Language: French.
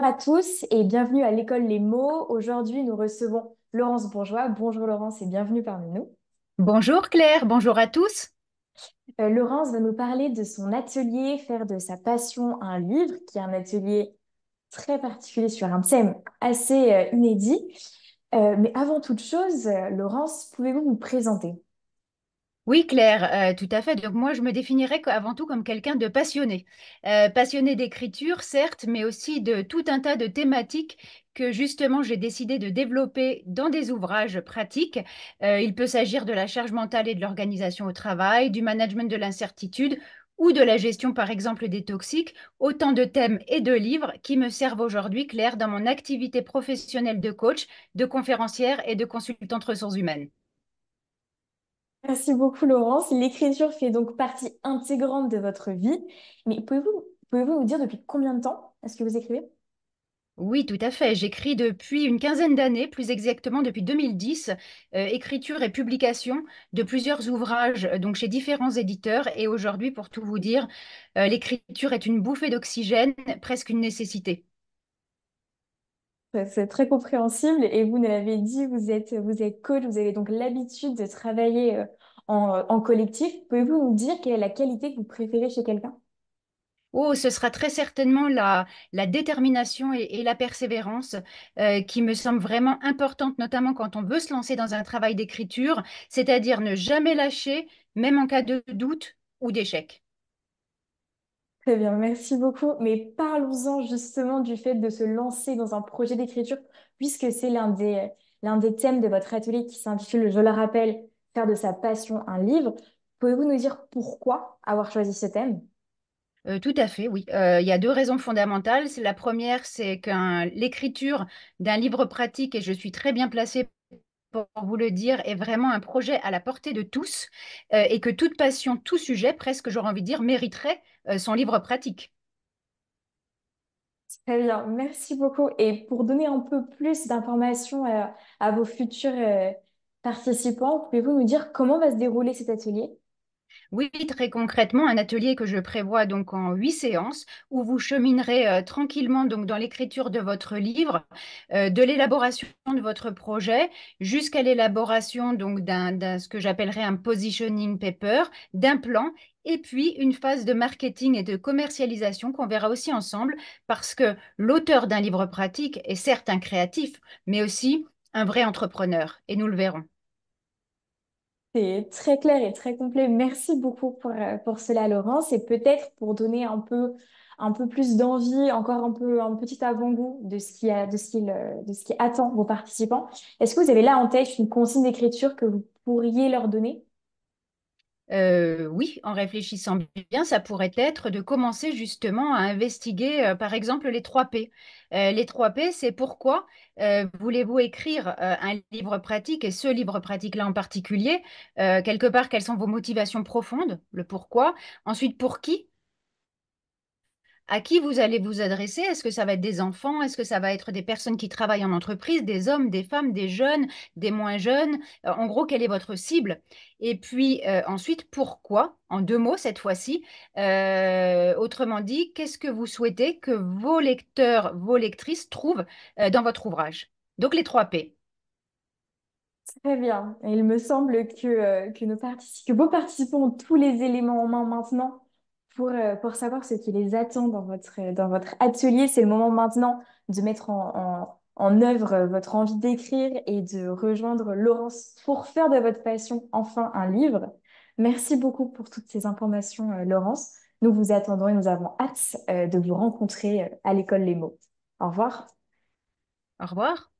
Bonjour à tous et bienvenue à l'école Les mots. Aujourd'hui, nous recevons Laurence Bourgeois. Bonjour Laurence et bienvenue parmi nous. Bonjour Claire, bonjour à tous. Euh, Laurence va nous parler de son atelier Faire de sa passion un livre, qui est un atelier très particulier sur un thème assez euh, inédit. Euh, mais avant toute chose, Laurence, pouvez-vous nous présenter oui, Claire, euh, tout à fait. Donc moi, je me définirais avant tout comme quelqu'un de passionné. Euh, passionné d'écriture, certes, mais aussi de tout un tas de thématiques que justement j'ai décidé de développer dans des ouvrages pratiques. Euh, il peut s'agir de la charge mentale et de l'organisation au travail, du management de l'incertitude ou de la gestion, par exemple, des toxiques, autant de thèmes et de livres qui me servent aujourd'hui, Claire, dans mon activité professionnelle de coach, de conférencière et de consultante ressources humaines. Merci beaucoup Laurence. L'écriture fait donc partie intégrante de votre vie. Mais pouvez-vous vous dire depuis combien de temps est-ce que vous écrivez oui, tout à fait. J'écris depuis une quinzaine d'années, plus exactement depuis 2010, euh, écriture et publication de plusieurs ouvrages, euh, donc chez différents éditeurs. Et aujourd'hui, pour tout vous dire, euh, l'écriture est une bouffée d'oxygène, presque une nécessité. C'est très compréhensible et vous nous l'avez dit, vous êtes, vous êtes coach, vous avez donc l'habitude de travailler euh, en, collectif. Pouvez-vous nous dire quelle est la qualité que vous préférez chez quelqu'un Oh, ce sera très certainement la, détermination et, la persévérance euh, qui me semble vraiment importantes, notamment quand on veut se lancer dans un travail d'écriture, c'est-à-dire ne jamais lâcher, même en cas de doute ou d'échec. Très bien, merci beaucoup. Mais parlons-en justement du fait de se lancer dans un projet d'écriture, puisque c'est l'un des, l'un des thèmes de votre atelier qui s'intitule, je le rappelle, Faire de sa passion un livre. Pouvez-vous nous dire pourquoi avoir choisi ce thème euh, tout à fait, oui. Euh, il y a deux raisons fondamentales. La première, c'est que l'écriture d'un livre pratique, et je suis très bien placée pour vous le dire, est vraiment un projet à la portée de tous euh, et que toute passion, tout sujet, presque j'aurais envie de dire, mériterait euh, son livre pratique. Très bien, merci beaucoup. Et pour donner un peu plus d'informations à vos futurs euh, participants, pouvez-vous nous dire comment va se dérouler cet atelier oui, très concrètement, un atelier que je prévois donc en huit séances où vous cheminerez euh, tranquillement donc dans l'écriture de votre livre, euh, de l'élaboration de votre projet jusqu'à l'élaboration donc d'un ce que j'appellerais un positioning paper, d'un plan et puis une phase de marketing et de commercialisation qu'on verra aussi ensemble parce que l'auteur d'un livre pratique est certes un créatif mais aussi un vrai entrepreneur et nous le verrons. C'est très clair et très complet. Merci beaucoup euh, pour, cela, Laurence. Et peut-être pour donner un peu, un peu plus d'envie, encore un peu un petit avant-goût de ce a, de ce euh, de ce qui attend vos participants. Est-ce que vous avez là en tête une consigne d'écriture que vous pourriez leur donner euh, oui, en réfléchissant bien, ça pourrait être de commencer justement à investiguer, euh, par exemple, les 3 P. Euh, les 3 P, c'est pourquoi voulez-vous écrire un livre pratique, et ce livre pratique-là en particulier, quelque part, quelles sont vos motivations profondes, le pourquoi, ensuite pour qui, à qui vous allez vous adresser Est-ce que ça va être des enfants Est-ce que ça va être des personnes qui travaillent en entreprise, des hommes, des femmes, des jeunes, des moins jeunes euh, En gros, quelle est votre cible Et puis euh, ensuite, pourquoi En deux mots cette fois-ci. Euh, autrement dit, qu'est-ce que vous souhaitez que vos lecteurs, vos lectrices trouvent dans votre ouvrage Donc les trois P. Très bien. il me semble que, que vos participants ont tous les éléments en main maintenant pour, euh, pour savoir ce qui les attend dans votre, dans votre atelier. C'est le moment maintenant de mettre en, en, en œuvre votre envie d'écrire et de rejoindre Laurence pour faire de votre passion enfin un livre. Merci beaucoup pour toutes ces informations, euh, Laurence. Nous vous attendons et nous avons hâte euh, de vous rencontrer à l'école Les Mots. Au revoir. Au revoir.